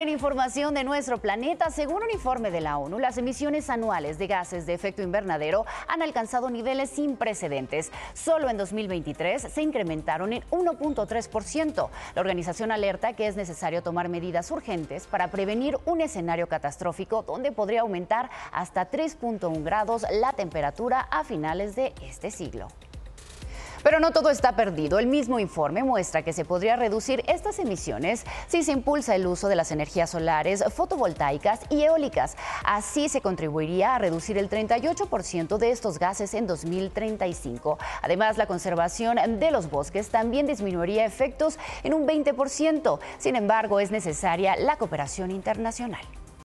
En información de nuestro planeta, según un informe de la ONU, las emisiones anuales de gases de efecto invernadero han alcanzado niveles sin precedentes. Solo en 2023 se incrementaron en 1.3%. La organización alerta que es necesario tomar medidas urgentes para prevenir un escenario catastrófico donde podría aumentar hasta 3.1 grados la temperatura a finales de este siglo. Pero no todo está perdido. El mismo informe muestra que se podría reducir estas emisiones si se impulsa el uso de las energías solares, fotovoltaicas y eólicas. Así se contribuiría a reducir el 38% de estos gases en 2035. Además, la conservación de los bosques también disminuiría efectos en un 20%. Sin embargo, es necesaria la cooperación internacional.